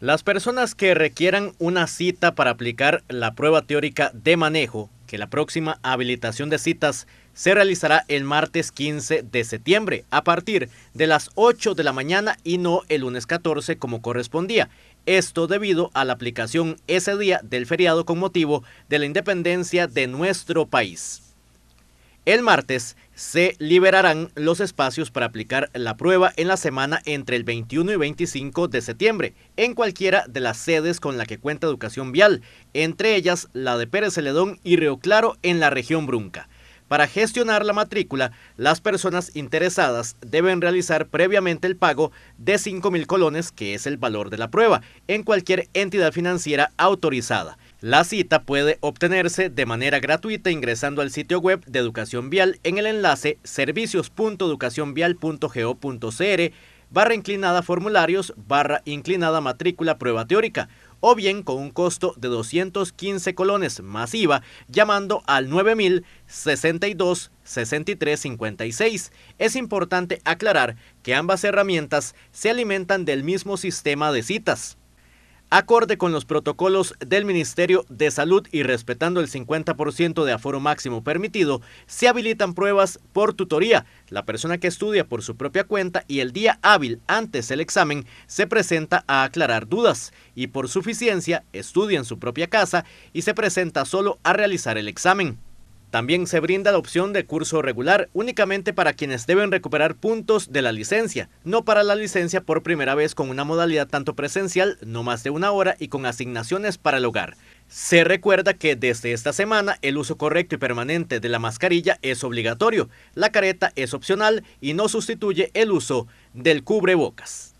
Las personas que requieran una cita para aplicar la prueba teórica de manejo, que la próxima habilitación de citas se realizará el martes 15 de septiembre a partir de las 8 de la mañana y no el lunes 14 como correspondía. Esto debido a la aplicación ese día del feriado con motivo de la independencia de nuestro país. El martes se liberarán los espacios para aplicar la prueba en la semana entre el 21 y 25 de septiembre, en cualquiera de las sedes con la que cuenta Educación Vial, entre ellas la de Pérez Celedón y Río Claro en la región Brunca. Para gestionar la matrícula, las personas interesadas deben realizar previamente el pago de 5.000 colones, que es el valor de la prueba, en cualquier entidad financiera autorizada. La cita puede obtenerse de manera gratuita ingresando al sitio web de Educación Vial en el enlace servicios.educacionvial.go.cr barra inclinada formularios barra inclinada matrícula prueba teórica o bien con un costo de 215 colones masiva llamando al 9062 6356. Es importante aclarar que ambas herramientas se alimentan del mismo sistema de citas. Acorde con los protocolos del Ministerio de Salud y respetando el 50% de aforo máximo permitido, se habilitan pruebas por tutoría. La persona que estudia por su propia cuenta y el día hábil antes del examen se presenta a aclarar dudas y por suficiencia estudia en su propia casa y se presenta solo a realizar el examen. También se brinda la opción de curso regular únicamente para quienes deben recuperar puntos de la licencia, no para la licencia por primera vez con una modalidad tanto presencial, no más de una hora y con asignaciones para el hogar. Se recuerda que desde esta semana el uso correcto y permanente de la mascarilla es obligatorio, la careta es opcional y no sustituye el uso del cubrebocas.